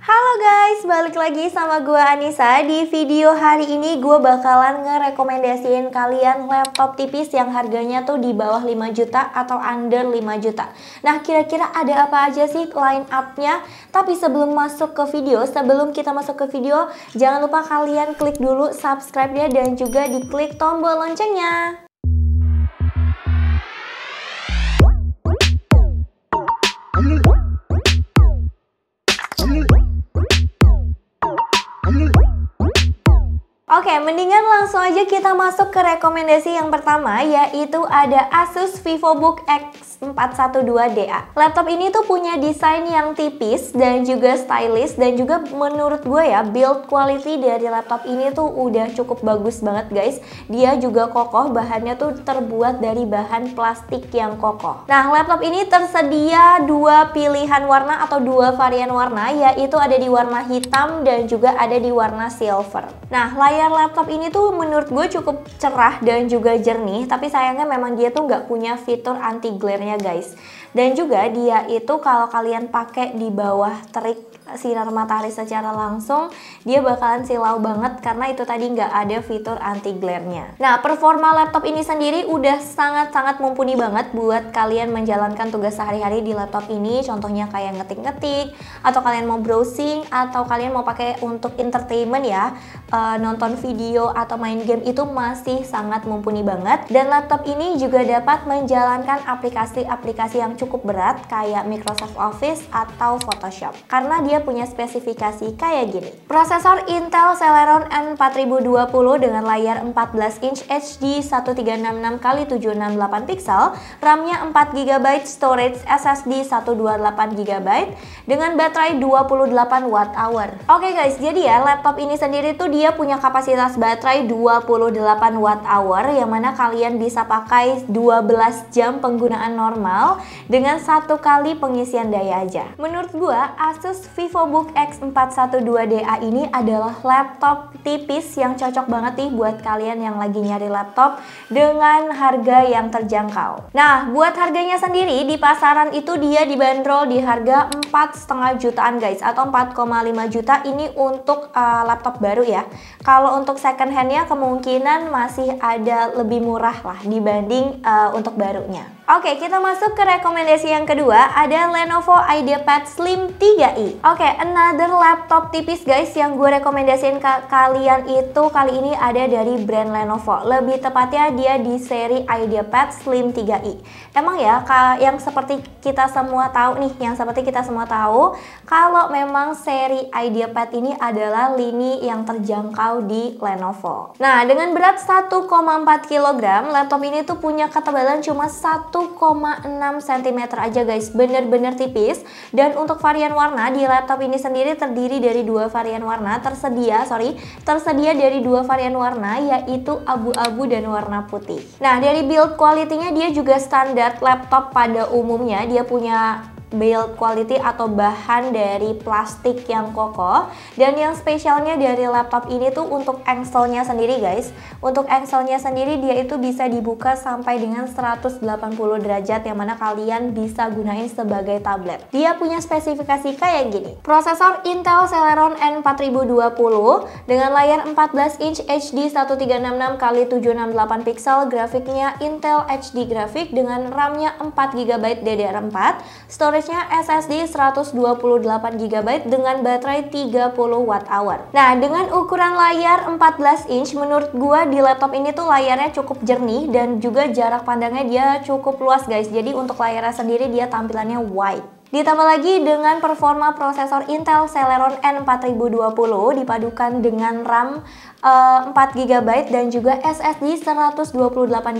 Halo guys, balik lagi sama gue Anissa Di video hari ini gue bakalan ngerekomendasiin kalian laptop tipis yang harganya tuh di bawah 5 juta atau under 5 juta Nah kira-kira ada apa aja sih line upnya Tapi sebelum masuk ke video, sebelum kita masuk ke video Jangan lupa kalian klik dulu subscribe-nya dan juga diklik tombol loncengnya Oke, mendingan langsung aja kita masuk ke rekomendasi yang pertama yaitu ada Asus VivoBook X412DA. Laptop ini tuh punya desain yang tipis dan juga stylish dan juga menurut gue ya build quality dari laptop ini tuh udah cukup bagus banget guys. Dia juga kokoh, bahannya tuh terbuat dari bahan plastik yang kokoh. Nah, laptop ini tersedia dua pilihan warna atau dua varian warna yaitu ada di warna hitam dan juga ada di warna silver. Nah, layar laptop ini tuh menurut gue cukup cerah dan juga jernih, tapi sayangnya memang dia tuh nggak punya fitur anti glare-nya guys. Dan juga dia itu kalau kalian pakai di bawah terik sinar matahari secara langsung dia bakalan silau banget karena itu tadi nggak ada fitur anti glare-nya. Nah performa laptop ini sendiri udah sangat-sangat mumpuni banget buat kalian menjalankan tugas sehari-hari di laptop ini contohnya kayak ngetik-ngetik atau kalian mau browsing atau kalian mau pakai untuk entertainment ya e, nonton video atau main game itu masih sangat mumpuni banget dan laptop ini juga dapat menjalankan aplikasi-aplikasi yang cukup berat kayak Microsoft Office atau Photoshop karena dia punya spesifikasi kayak gini. Prosesor Intel Celeron N4020 dengan layar 14 inch HD 1366x768 pixel, RAM-nya 4 GB, storage SSD 128 GB dengan baterai 28 watt hour. Oke okay guys, jadi ya laptop ini sendiri tuh dia punya kapasitas baterai 28 watt hour yang mana kalian bisa pakai 12 jam penggunaan normal dengan satu kali pengisian daya aja. Menurut gua, Asus VivoBook X412DA ini adalah laptop tipis yang cocok banget nih buat kalian yang lagi nyari laptop dengan harga yang terjangkau. Nah, buat harganya sendiri di pasaran itu dia dibanderol di harga 4,5 jutaan guys atau 4,5 juta ini untuk uh, laptop baru ya. Kalau untuk second handnya kemungkinan masih ada lebih murah lah dibanding uh, untuk barunya. Oke, kita masuk ke rekomendasi yang kedua, ada Lenovo IdeaPad Slim 3i. Oke, another laptop tipis guys yang gue rekomendasiin ke kalian itu kali ini ada dari brand Lenovo. Lebih tepatnya dia di seri IdeaPad Slim 3i. Emang ya, yang seperti kita semua tahu nih, yang seperti kita semua tahu, kalau memang seri IdeaPad ini adalah lini yang terjangkau di Lenovo. Nah, dengan berat 1,4 kg, laptop ini tuh punya ketebalan cuma 1 1,6 cm aja guys, bener-bener tipis. Dan untuk varian warna di laptop ini sendiri terdiri dari dua varian warna, tersedia, sorry, tersedia dari dua varian warna yaitu abu-abu dan warna putih. Nah dari build quality-nya dia juga standar laptop pada umumnya, dia punya build quality atau bahan dari plastik yang kokoh dan yang spesialnya dari laptop ini tuh untuk engselnya sendiri guys untuk engselnya sendiri dia itu bisa dibuka sampai dengan 180 derajat yang mana kalian bisa gunain sebagai tablet dia punya spesifikasi kayak gini prosesor Intel Celeron N4020 dengan layar 14 inch HD 1366 x 768 pixel grafiknya Intel HD grafik dengan RAM-nya 4 GB DDR4 storage flashnya SSD 128GB dengan baterai 30 watt hour. Nah, dengan ukuran layar 14 inch, menurut gua di laptop ini tuh layarnya cukup jernih dan juga jarak pandangnya dia cukup luas guys. Jadi untuk layarnya sendiri dia tampilannya wide. Ditambah lagi dengan performa prosesor Intel Celeron N4020 dipadukan dengan RAM uh, 4 GB dan juga SSD 128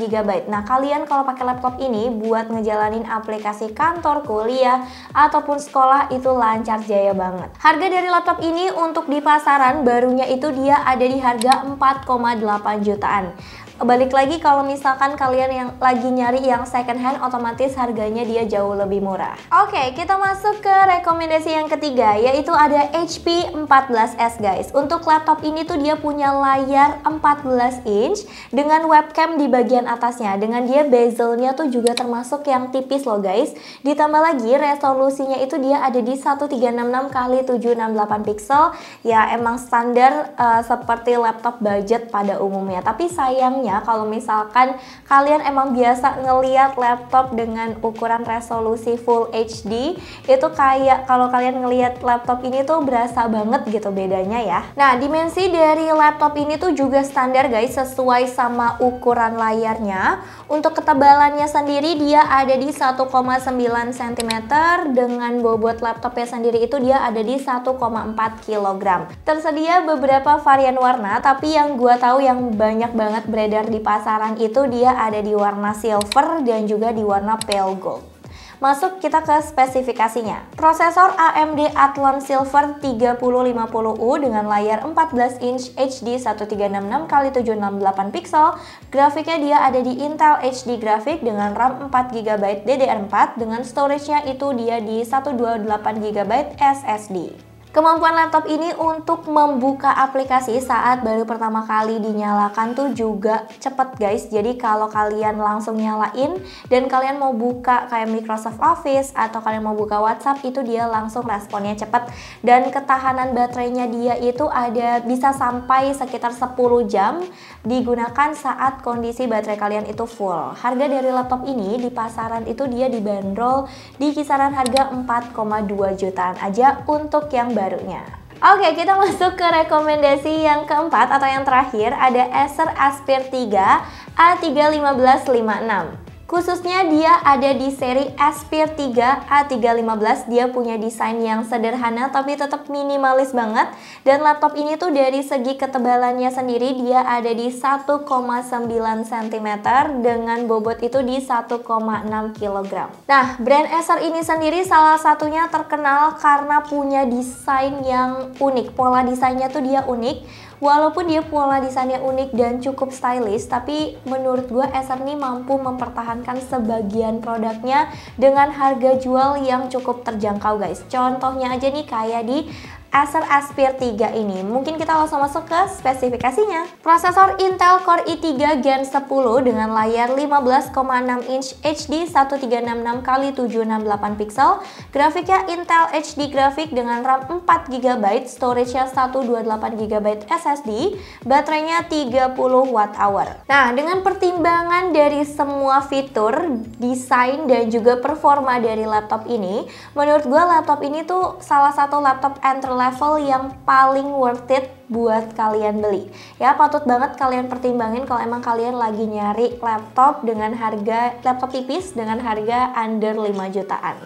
GB. Nah, kalian kalau pakai laptop ini buat ngejalanin aplikasi kantor, kuliah ataupun sekolah itu lancar jaya banget. Harga dari laptop ini untuk di pasaran barunya itu dia ada di harga 4,8 jutaan balik lagi kalau misalkan kalian yang lagi nyari yang second hand otomatis harganya dia jauh lebih murah. Oke, okay, kita masuk ke rekomendasi yang ketiga yaitu ada HP 14S guys. Untuk laptop ini tuh dia punya layar 14 inch dengan webcam di bagian atasnya. Dengan dia bezelnya tuh juga termasuk yang tipis loh guys. Ditambah lagi resolusinya itu dia ada di 1366 kali 768 pixel. Ya emang standar uh, seperti laptop budget pada umumnya. Tapi sayang ya kalau misalkan kalian emang biasa ngeliat laptop dengan ukuran resolusi full HD itu kayak kalau kalian ngeliat laptop ini tuh berasa banget gitu bedanya ya nah dimensi dari laptop ini tuh juga standar guys sesuai sama ukuran layarnya untuk ketebalannya sendiri dia ada di 1,9 cm dengan bobot laptopnya sendiri itu dia ada di 1,4 kg tersedia beberapa varian warna tapi yang gua tahu yang banyak banget beredar beredar di pasaran itu dia ada di warna silver dan juga di warna pale gold. Masuk kita ke spesifikasinya. Prosesor AMD Athlon Silver 3050U dengan layar 14 inch HD 1366 x 768 pixel. Grafiknya dia ada di Intel HD Graphic dengan RAM 4 GB DDR4 dengan storage-nya itu dia di 128 GB SSD. Kemampuan laptop ini untuk membuka aplikasi saat baru pertama kali dinyalakan tuh juga cepet guys. Jadi kalau kalian langsung nyalain dan kalian mau buka kayak Microsoft Office atau kalian mau buka WhatsApp itu dia langsung responnya cepet dan ketahanan baterainya dia itu ada bisa sampai sekitar 10 jam digunakan saat kondisi baterai kalian itu full. Harga dari laptop ini di pasaran itu dia dibanderol di kisaran harga 4,2 jutaan aja untuk yang barunya. Oke, kita masuk ke rekomendasi yang keempat atau yang terakhir ada Acer Aspire 3 A31556. Khususnya dia ada di seri Aspire 3 A315, dia punya desain yang sederhana tapi tetap minimalis banget. Dan laptop ini tuh dari segi ketebalannya sendiri dia ada di 1,9 cm dengan bobot itu di 1,6 kg. Nah, brand Acer ini sendiri salah satunya terkenal karena punya desain yang unik. Pola desainnya tuh dia unik Walaupun dia pola desainnya unik dan cukup stylish, tapi menurut gue Acer ini mampu mempertahankan sebagian produknya dengan harga jual yang cukup terjangkau guys. Contohnya aja nih kayak di Acer Aspire 3 ini. Mungkin kita langsung masuk ke spesifikasinya. Prosesor Intel Core i3 Gen 10 dengan layar 15,6 inch HD 1366x768 pixel, grafiknya Intel HD grafik dengan RAM 4 GB, storage-nya 128 GB SSD, baterainya 30 watt hour. Nah, dengan pertimbangan dari semua fitur, desain dan juga performa dari laptop ini, menurut gue laptop ini tuh salah satu laptop entry level yang paling worth it buat kalian beli. Ya, patut banget kalian pertimbangin kalau emang kalian lagi nyari laptop dengan harga laptop tipis dengan harga under 5 jutaan.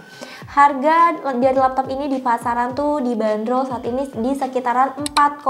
Harga dari laptop ini di pasaran tuh dibanderol saat ini di sekitaran 4,8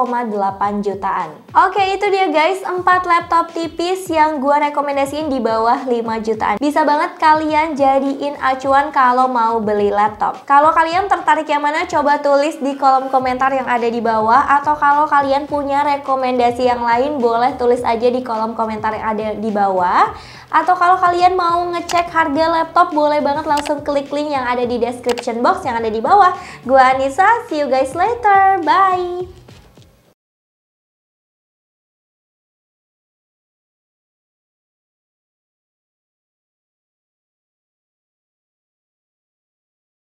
jutaan. Oke itu dia guys 4 laptop tipis yang gue rekomendasiin di bawah 5 jutaan Bisa banget kalian jadiin acuan kalau mau beli laptop Kalau kalian tertarik yang mana coba tulis di kolom komentar yang ada di bawah Atau kalau kalian punya rekomendasi yang lain boleh tulis aja di kolom komentar yang ada di bawah Atau kalau kalian mau ngecek harga laptop boleh banget langsung klik link yang ada di description box yang ada di bawah Gue Anissa, see you guys later, bye